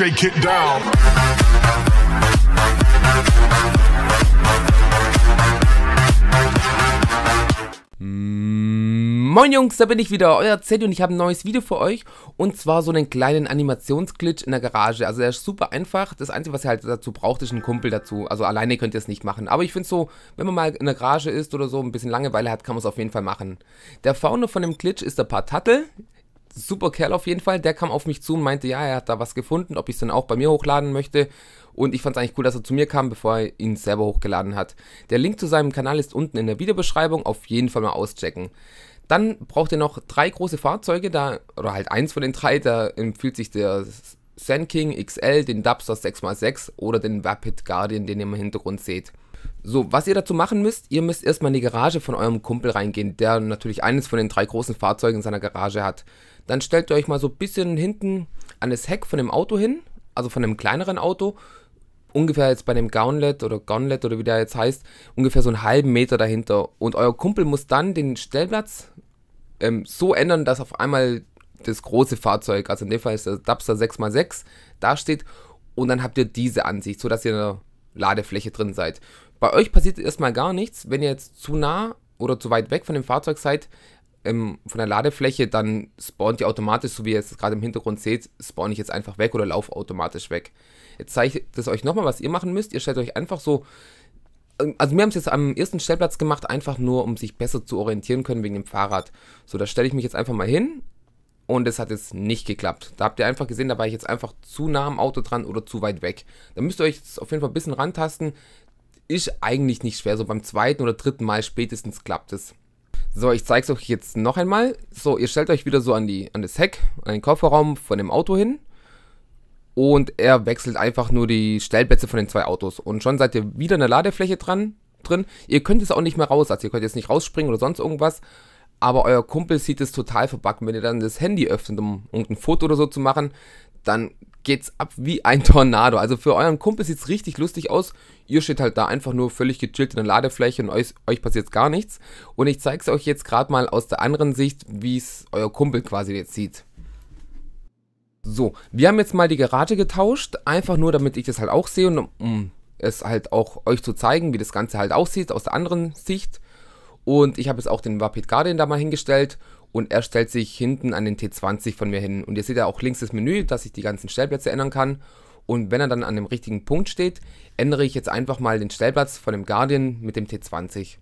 shake it down. Moin Jungs, da bin ich wieder, euer Zeddy und ich habe ein neues Video für euch und zwar so einen kleinen Animationsglitch in der Garage. Also der ist super einfach, das Einzige, was ihr halt dazu braucht, ist ein Kumpel dazu. Also alleine könnt ihr es nicht machen, aber ich finde so, wenn man mal in der Garage ist oder so, ein bisschen Langeweile hat, kann man es auf jeden Fall machen. Der Founder von dem Glitch ist der Patattel, super Kerl auf jeden Fall. Der kam auf mich zu und meinte, ja, er hat da was gefunden, ob ich es dann auch bei mir hochladen möchte. Und ich fand es eigentlich cool, dass er zu mir kam, bevor er ihn selber hochgeladen hat. Der Link zu seinem Kanal ist unten in der Videobeschreibung. Auf jeden Fall mal auschecken. Dann braucht ihr noch drei große Fahrzeuge, da, oder halt eins von den drei, da empfiehlt sich der Sand King XL, den Dubster 6x6 oder den Rapid Guardian, den ihr im Hintergrund seht. So, was ihr dazu machen müsst, ihr müsst erstmal in die Garage von eurem Kumpel reingehen, der natürlich eines von den drei großen Fahrzeugen in seiner Garage hat. Dann stellt ihr euch mal so ein bisschen hinten an das Heck von dem Auto hin, also von einem kleineren Auto, ungefähr jetzt bei dem Gauntlet oder Gauntlet oder wie der jetzt heißt, ungefähr so einen halben Meter dahinter. Und euer Kumpel muss dann den Stellplatz ähm, so ändern, dass auf einmal das große Fahrzeug, also in dem Fall ist der Dubster 6x6, da steht und dann habt ihr diese Ansicht, sodass ihr Ladefläche drin seid. Bei euch passiert erstmal gar nichts. Wenn ihr jetzt zu nah oder zu weit weg von dem Fahrzeug seid, ähm, von der Ladefläche, dann spawnt ihr automatisch, so wie ihr es gerade im Hintergrund seht, spawn ich jetzt einfach weg oder laufe automatisch weg. Jetzt zeige ich das euch nochmal, was ihr machen müsst. Ihr stellt euch einfach so ähm, also wir haben es jetzt am ersten Stellplatz gemacht, einfach nur, um sich besser zu orientieren können wegen dem Fahrrad. So, da stelle ich mich jetzt einfach mal hin, und es hat jetzt nicht geklappt. Da habt ihr einfach gesehen, da war ich jetzt einfach zu nah am Auto dran oder zu weit weg. Da müsst ihr euch jetzt auf jeden Fall ein bisschen rantasten. Ist eigentlich nicht schwer, so beim zweiten oder dritten Mal spätestens klappt es. So, ich zeige es euch jetzt noch einmal. So, ihr stellt euch wieder so an, die, an das Heck, an den Kofferraum von dem Auto hin. Und er wechselt einfach nur die Stellplätze von den zwei Autos. Und schon seid ihr wieder in der Ladefläche dran, drin. Ihr könnt es auch nicht mehr raus, also ihr könnt jetzt nicht rausspringen oder sonst irgendwas aber euer Kumpel sieht es total verbacken. Wenn ihr dann das Handy öffnet, um irgendein Foto oder so zu machen, dann geht's ab wie ein Tornado. Also für euren Kumpel sieht es richtig lustig aus. Ihr steht halt da einfach nur völlig gechillt in der Ladefläche und euch, euch passiert gar nichts. Und ich zeige es euch jetzt gerade mal aus der anderen Sicht, wie es euer Kumpel quasi jetzt sieht. So, wir haben jetzt mal die Garage getauscht, einfach nur damit ich das halt auch sehe und um mm, es halt auch euch zu zeigen, wie das Ganze halt aussieht aus der anderen Sicht. Und ich habe jetzt auch den Vapid Guardian da mal hingestellt und er stellt sich hinten an den T20 von mir hin. Und ihr seht ja auch links das Menü, dass ich die ganzen Stellplätze ändern kann. Und wenn er dann an dem richtigen Punkt steht, ändere ich jetzt einfach mal den Stellplatz von dem Guardian mit dem T20.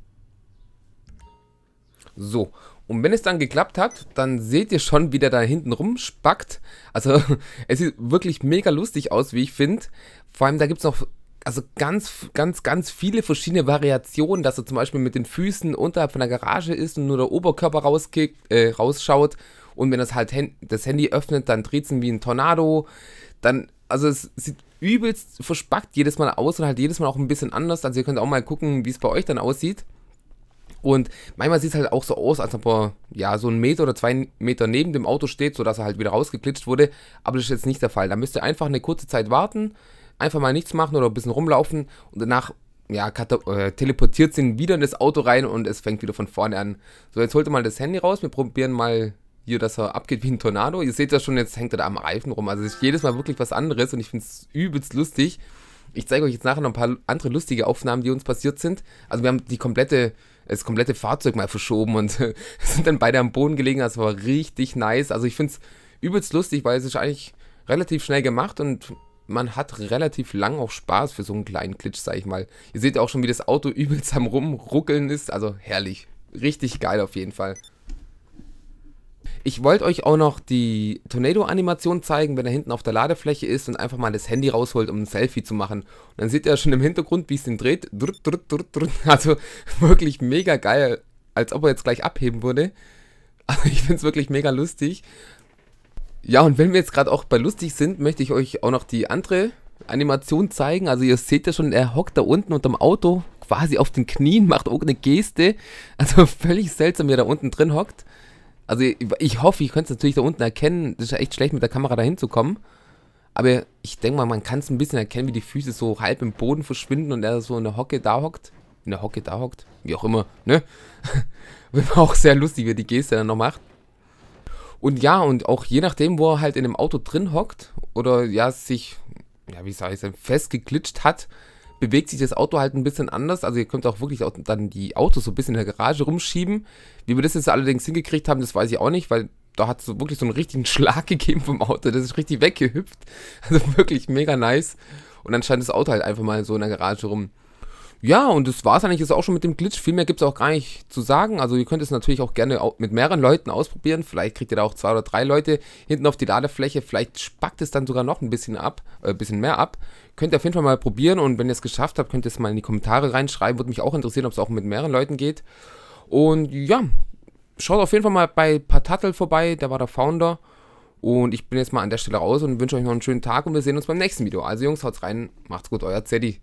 So, und wenn es dann geklappt hat, dann seht ihr schon, wie der da hinten rumspackt. Also es sieht wirklich mega lustig aus, wie ich finde. Vor allem, da gibt es noch also ganz, ganz, ganz viele verschiedene Variationen, dass er zum Beispiel mit den Füßen unterhalb von der Garage ist und nur der Oberkörper rauskickt, äh, rausschaut und wenn das halt das Handy öffnet, dann dreht es ihn wie ein Tornado. Dann, also es sieht übelst verspackt jedes Mal aus und halt jedes Mal auch ein bisschen anders. Also ihr könnt auch mal gucken, wie es bei euch dann aussieht. Und manchmal sieht es halt auch so aus, als ob er ja so einen Meter oder zwei Meter neben dem Auto steht, sodass er halt wieder rausgeklitscht wurde. Aber das ist jetzt nicht der Fall. Da müsst ihr einfach eine kurze Zeit warten, einfach mal nichts machen oder ein bisschen rumlaufen und danach ja, äh, teleportiert sind wieder in das Auto rein und es fängt wieder von vorne an. So, jetzt holt ihr mal das Handy raus. Wir probieren mal hier, dass er abgeht wie ein Tornado. Ihr seht ja schon, jetzt hängt er da am Reifen rum. Also es ist jedes Mal wirklich was anderes und ich finde es übelst lustig. Ich zeige euch jetzt nachher noch ein paar andere lustige Aufnahmen, die uns passiert sind. Also wir haben die komplette, das komplette Fahrzeug mal verschoben und sind dann beide am Boden gelegen. Das also war richtig nice. Also ich finde es übelst lustig, weil es ist eigentlich relativ schnell gemacht und man hat relativ lang auch Spaß für so einen kleinen Klitsch, sag ich mal. Ihr seht auch schon, wie das Auto übelst am Rumruckeln ist. Also herrlich. Richtig geil auf jeden Fall. Ich wollte euch auch noch die Tornado-Animation zeigen, wenn er hinten auf der Ladefläche ist und einfach mal das Handy rausholt, um ein Selfie zu machen. Und dann seht ihr schon im Hintergrund, wie es den dreht. Also wirklich mega geil, als ob er jetzt gleich abheben würde. Also ich finde es wirklich mega lustig. Ja, und wenn wir jetzt gerade auch bei lustig sind, möchte ich euch auch noch die andere Animation zeigen. Also ihr seht ja schon, er hockt da unten unterm Auto, quasi auf den Knien, macht irgendeine Geste. Also völlig seltsam, wie er da unten drin hockt. Also ich hoffe, ich könnte es natürlich da unten erkennen. Das ist ja echt schlecht, mit der Kamera da hinzukommen. Aber ich denke mal, man kann es ein bisschen erkennen, wie die Füße so halb im Boden verschwinden und er so in der Hocke da hockt. In der Hocke da hockt. Wie auch immer, ne? Wird auch sehr lustig, wie er die Geste dann noch macht. Und ja, und auch je nachdem, wo er halt in dem Auto drin hockt oder ja, sich, ja, wie sage ich denn, festgeglitscht hat, bewegt sich das Auto halt ein bisschen anders. Also ihr könnt auch wirklich auch dann die Autos so ein bisschen in der Garage rumschieben. Wie wir das jetzt allerdings hingekriegt haben, das weiß ich auch nicht, weil da hat es so wirklich so einen richtigen Schlag gegeben vom Auto. Das ist richtig weggehüpft. Also wirklich mega nice. Und dann scheint das Auto halt einfach mal so in der Garage rum. Ja, und das war es eigentlich jetzt auch schon mit dem Glitch. Viel mehr gibt es auch gar nicht zu sagen. Also ihr könnt es natürlich auch gerne auch mit mehreren Leuten ausprobieren. Vielleicht kriegt ihr da auch zwei oder drei Leute hinten auf die Ladefläche. Vielleicht spackt es dann sogar noch ein bisschen ab, äh, bisschen mehr ab. Könnt ihr auf jeden Fall mal probieren und wenn ihr es geschafft habt, könnt ihr es mal in die Kommentare reinschreiben. Würde mich auch interessieren, ob es auch mit mehreren Leuten geht. Und ja, schaut auf jeden Fall mal bei Patatl vorbei, der war der Founder. Und ich bin jetzt mal an der Stelle raus und wünsche euch noch einen schönen Tag und wir sehen uns beim nächsten Video. Also Jungs, haut's rein, macht's gut, euer Zeddy.